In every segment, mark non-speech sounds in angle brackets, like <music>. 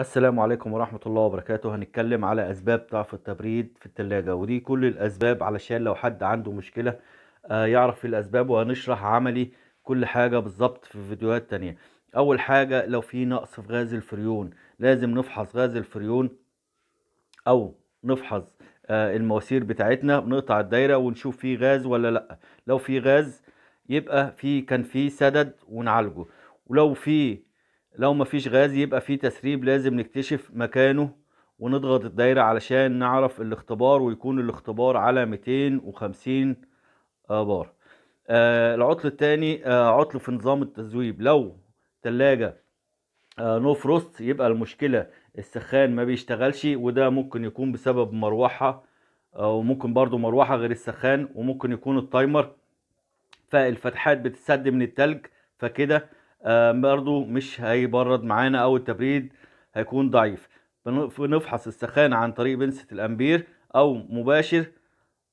السلام عليكم ورحمة الله وبركاته هنتكلم على أسباب ضعف التبريد في التلاجة ودي كل الأسباب علشان لو حد عنده مشكلة آه، يعرف في الأسباب وهنشرح عملي كل حاجة بالظبط في فيديوهات تانية أول حاجة لو في نقص في غاز الفريون لازم نفحص غاز الفريون أو نفحص آه، المواسير بتاعتنا بنقطع الدايرة ونشوف في غاز ولا لأ لو في غاز يبقى في كان في سدد ونعالجه ولو في لو مفيش غاز يبقى في تسريب لازم نكتشف مكانه ونضغط الدايرة علشان نعرف الاختبار ويكون الاختبار على 250 بار آه العطل الثاني آه عطل في نظام التذويب لو تلاجة آه نو فروست يبقى المشكلة السخان ما بيشتغلش وده ممكن يكون بسبب مروحة آه، وممكن برضو مروحة غير السخان وممكن يكون التايمر فالفتحات بتتسد من التلج فكده آه، برضو مش هيبرد معانا او التبريد هيكون ضعيف بنفحص السخانة عن طريق بنسة الامبير او مباشر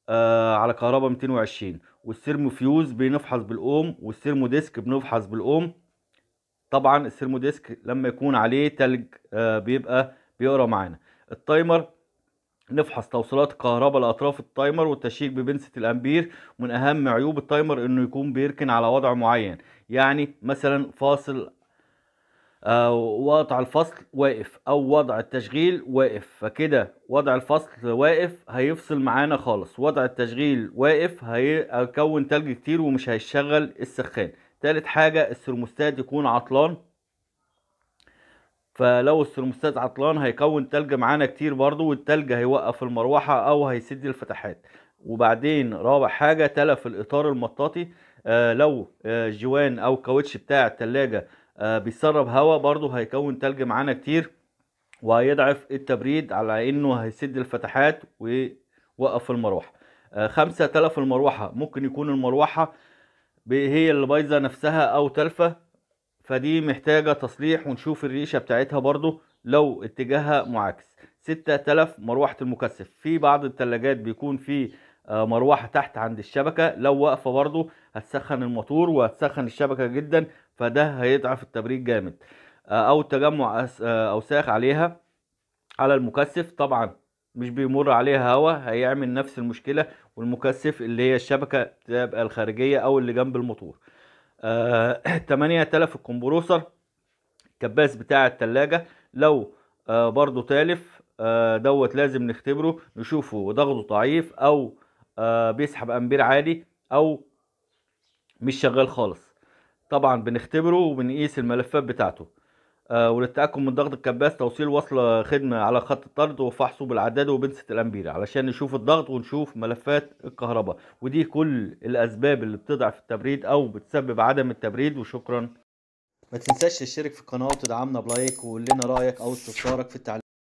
آه، على كهرباء 220 والسيرمو فيوز بنفحص بالاوم والسيرمو ديسك بنفحص بالاوم طبعا السيرمو ديسك لما يكون عليه تلج آه، بيبقى بيقرا معانا التايمر نفحص توصيلات الكهرباء لأطراف التايمر والتشيك ببنسة الأمبير من أهم عيوب التايمر إنه يكون بيركن على وضع معين يعني مثلا فاصل او آه، وضع الفصل واقف أو وضع التشغيل واقف فكده وضع الفصل واقف هيفصل معانا خالص وضع التشغيل واقف هيكون تلج كتير ومش هيشغل السخان تالت حاجة الثرموستات يكون عطلان فلو الثرموستات عطلان هيكون تلج معانا كتير برضو والتلج هيوقف المروحة او هيسد الفتحات وبعدين رابع حاجة تلف الاطار المطاطي آه لو آه جوان او كاوتش بتاع التلاجة آه بيسرب هواء برضو هيكون تلج معانا كتير وهيضعف التبريد على انه هيسد الفتحات ويوقف المروحة آه خمسة تلف المروحة ممكن يكون المروحة هي اللي بايظة نفسها او تلفة فدي محتاجة تصليح ونشوف الريشة بتاعتها برضو لو اتجاهها معاكس ستة تلف مروحة المكثف في بعض التلاجات بيكون في آه، مروحة تحت عند الشبكة لو واقفة برضو هتسخن الموتور وهتسخن الشبكة جدا فده هيضعف التبريد جامد آه، او تجمع آه، اوساخ عليها على المكثف طبعا مش بيمر عليها هواء هيعمل نفس المشكلة والمكثف اللي هي الشبكة تبقى الخارجية او اللي جنب الموتور 8000 آه، <clears throat> الكمبروسر الكباس بتاع التلاجة لو آه، برضو تالف آه، دوت لازم نختبره نشوفه ضغطه ضعيف او بيسحب امبير عالي او مش شغال خالص طبعا بنختبره وبنقيس الملفات بتاعته آه، وللتاكد من ضغط الكباس توصيل وصل خدمه على خط الطرد وفحصه بالعداد وبنسه الامبير علشان نشوف الضغط ونشوف ملفات الكهرباء ودي كل الاسباب اللي بتضعف التبريد او بتسبب عدم التبريد وشكرا ما تنساش تشترك في القناه وتدعمنا بلايك وقول لنا رايك او استفسارك في التعليقات